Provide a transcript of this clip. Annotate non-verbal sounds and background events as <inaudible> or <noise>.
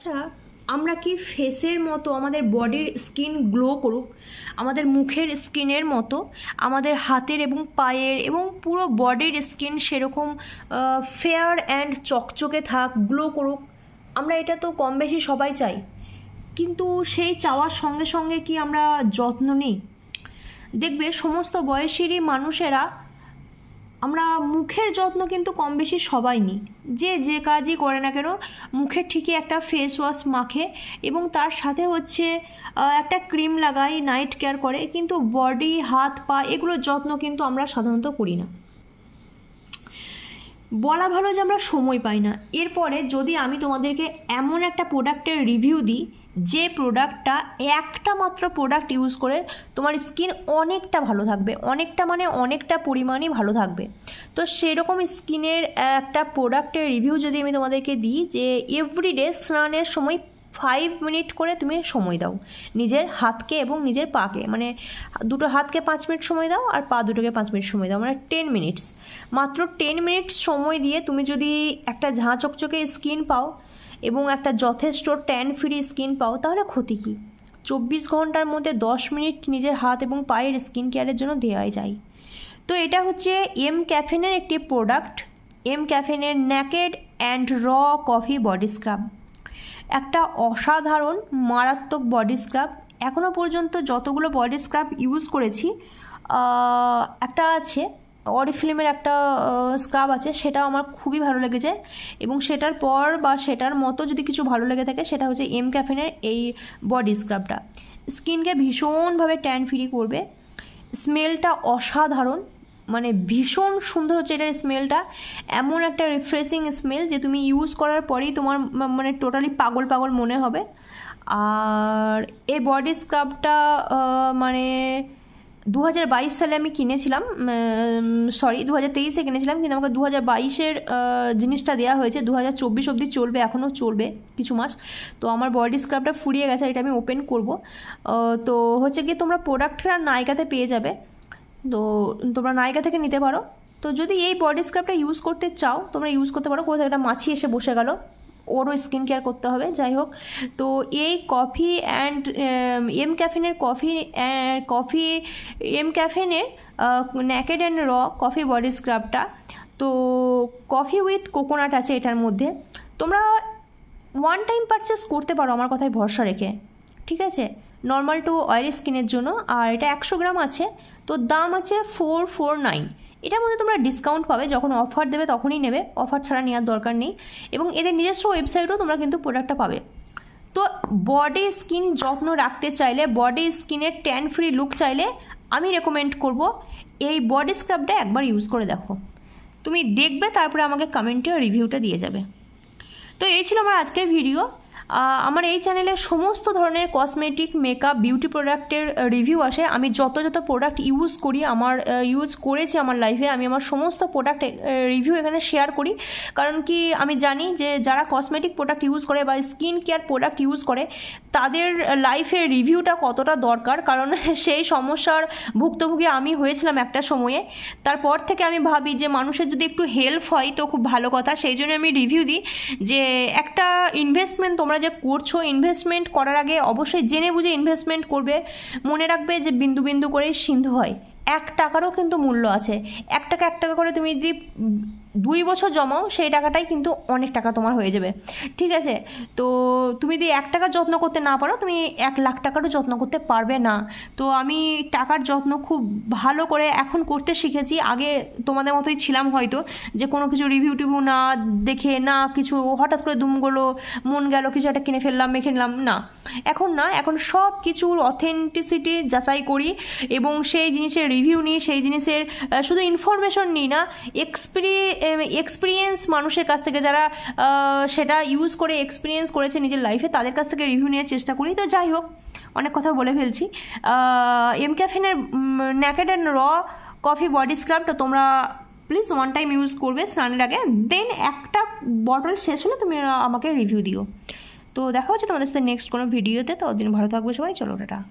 আচ্ছা আমরা কি ফেসের মতো আমাদের বডির স্কিন গ্লো করুক আমাদের মুখের স্কিনের মতো আমাদের হাতের এবং পায়ের এবং পুরো বডির স্কিন সেরকম ফেয়ার অ্যান্ড চকচকে থাক গ্লো করুক আমরা এটা তো কম বেশি সবাই চাই কিন্তু সেই চাওয়ার সঙ্গে সঙ্গে কি আমরা যত্ন নিই দেখবে সমস্ত বয়সেরই মানুষেরা আমরা মুখের যত্ন কিন্তু কম বেশি সবাই নিই যে যে কাজই করে না কেন মুখের ঠিকই একটা ফেস ওয়াশ মাখে এবং তার সাথে হচ্ছে একটা ক্রিম লাগাই নাইট কেয়ার করে কিন্তু বডি হাত পা এগুলোর যত্ন কিন্তু আমরা সাধারণত করি না বলা ভালো যে আমরা সময় পাই না এরপরে যদি আমি তোমাদেরকে এমন একটা প্রোডাক্টের রিভিউ দিই যে প্রোডাক্টটা একটা মাত্র প্রোডাক্ট ইউজ করে তোমার স্কিন অনেকটা ভালো থাকবে অনেকটা মানে অনেকটা পরিমাণই ভালো থাকবে তো সেরকম স্কিনের একটা প্রোডাক্টের রিভিউ যদি আমি তোমাদেরকে দিই যে এভরিডে স্নানের সময় ফাইভ মিনিট করে তুমি সময় দাও নিজের হাতকে এবং নিজের পাকে মানে দুটো হাতকে পাঁচ মিনিট সময় দাও আর পা দুটোকে পাঁচ মিনিট সময় দাও মানে টেন মিনিটস মাত্র টেন মিনিট সময় দিয়ে তুমি যদি একটা ঝাঁ চকচকে স্কিন পাও এবং একটা যথেষ্ট ট্যান ফ্রি স্কিন পাও তাহলে ক্ষতি কী চব্বিশ ঘন্টার মধ্যে দশ মিনিট নিজের হাত এবং পায়ের স্কিন কেয়ারের জন্য দেওয়াই যায় তো এটা হচ্ছে এম ক্যাফেনের একটি প্রোডাক্ট এম ক্যাফেনের naked and raw coffee body scrub একটা অসাধারণ মারাত্মক বডি স্ক্রাব এখনও পর্যন্ত যতগুলো বডি স্ক্রাব ইউজ করেছি একটা আছে অরিফিল্মের একটা স্ক্রাব আছে সেটা আমার খুবই ভালো লেগেছে এবং সেটার পর বা সেটার মতো যদি কিছু ভালো লেগে থাকে সেটা হচ্ছে এম ক্যাফেনের এই বডি স্ক্রাবটা স্কিনকে ভীষণভাবে ট্যান ফ্রি করবে স্মেলটা অসাধারণ মানে ভীষণ সুন্দর হচ্ছে এটার স্মেলটা এমন একটা রিফ্রেশিং স্মেল যে তুমি ইউজ করার পরেই তোমার মানে টোটালি পাগল পাগল মনে হবে আর এই বডি স্ক্রাবটা মানে দু সালে আমি কিনেছিলাম সরি দু হাজার তেইশে কিনেছিলাম কিন্তু আমাকে দু হাজার বাইশের জিনিসটা দেওয়া হয়েছে দু হাজার চব্বিশ অবধি চলবে এখনও চলবে কিছু মাস তো আমার বডি স্ক্রাবটা ফুরিয়ে গেছে এটা আমি ওপেন করব তো হচ্ছে কি তোমরা প্রোডাক্টটা নায়িকাতে পেয়ে যাবে তো তোমরা নায়িকা থেকে নিতে পারো তো যদি এই বডি স্ক্রাবটা ইউজ করতে চাও তোমরা ইউজ করতে পারো কোথাও একটা মাছি এসে বসে গেলো ওরও স্কিন কেয়ার করতে হবে যাই হোক তো এই কফি অ্যান্ড এম ক্যাফেনের কফি কফি এম ক্যাফেনের naked and raw coffee body স্ক্রাবটা তো কফি উইথ কোকোনাট আছে এটার মধ্যে তোমরা ওয়ান টাইম পারচেস করতে পারো আমার কথায় ভরসা রেখে ঠিক আছে নর্মাল টু অয়েলি স্কিনের জন্য আর এটা একশো গ্রাম আছে তো দাম আছে ফোর ফোর নাইন এটার মধ্যে তোমরা ডিসকাউন্ট পাবে যখন অফার দেবে তখনই নেবে অফার ছাড়া নেওয়ার দরকার নেই এবং এদের নিজস্ব ওয়েবসাইটও তোমরা কিন্তু প্রোডাক্টটা পাবে তো বডি স্কিন যত্ন রাখতে চাইলে বডি স্কিনের ট্যান ফ্রি লুক চাইলে আমি রেকমেন্ড করব এই বডি স্ক্রাবটা একবার ইউজ করে দেখো তুমি দেখবে তারপরে আমাকে কমেন্টে রিভিউটা দিয়ে যাবে তো এই ছিল আমার আজকের ভিডিও আমার এই চ্যানেলে সমস্ত ধরনের কসমেটিক মেকআপ বিউটি প্রোডাক্টের রিভিউ আসে আমি যত যত প্রোডাক্ট ইউজ করি আমার ইউজ করেছি আমার লাইফে আমি আমার সমস্ত প্রোডাক্ট রিভিউ এখানে শেয়ার করি কারণ কি আমি জানি যে যারা কসমেটিক প্রোডাক্ট ইউজ করে বা স্কিন কেয়ার প্রোডাক্ট ইউজ করে তাদের লাইফে রিভিউটা কতটা দরকার কারণ <laughs> সেই সমস্যার ভুক্তভোগী আমি হয়েছিলাম একটা সময়ে তারপর থেকে আমি ভাবি যে মানুষের যদি একটু হেল্প হয় তো খুব ভালো কথা সেই জন্য আমি রিভিউ দিই যে একটা ইনভেস্টমেন্ট তোমরা তোমরা যে করছো ইনভেস্টমেন্ট করার আগে অবশ্যই জেনে বুঝে ইনভেস্টমেন্ট করবে মনে রাখবে যে বিন্দু বিন্দু করে সিন্ধু হয় এক টাকারও কিন্তু মূল্য আছে এক টাকা এক টাকা করে তুমি যদি দুই বছর জমাও সেই টাকাটাই কিন্তু অনেক টাকা তোমার হয়ে যাবে ঠিক আছে তো তুমি যদি এক টাকার যত্ন করতে না পারো তুমি এক লাখ টাকারও যত্ন করতে পারবে না তো আমি টাকার যত্ন খুব ভালো করে এখন করতে শিখেছি আগে তোমাদের মতোই ছিলাম হয়তো যে কোনো কিছু রিভিউ টিভিউ না দেখে না কিছু হঠাৎ করে দুম মন গেল কিছু একটা কিনে ফেললাম মেখে নিলাম না এখন না এখন সব কিছুর অথেন্টিসিটি যাচাই করি এবং সেই জিনিসের রিভিউ নিই সেই জিনিসের শুধু ইনফরমেশন নিই না এক্সপিরি এক্সপিরিয়েন্স মানুষের কাছ থেকে যারা সেটা ইউজ করে এক্সপিরিয়েন্স করেছে নিজের লাইফে তাদের কাছ থেকে রিভিউ নেওয়ার চেষ্টা করি তো যাই হোক অনেক কথা বলে ফেলছি এম ক্যাফেনের naked and raw coffee body স্ক্রাবটা তোমরা প্লিজ ওয়ান টাইম ইউজ করবে স্নানের আগে দেন একটা বটল শেষ হলে তুমি আমাকে রিভিউ দিও তো দেখা হচ্ছে তোমাদের সাথে নেক্সট কোনো ভিডিওতে তো দিন ভালো থাকবে সবাই চলো ওটা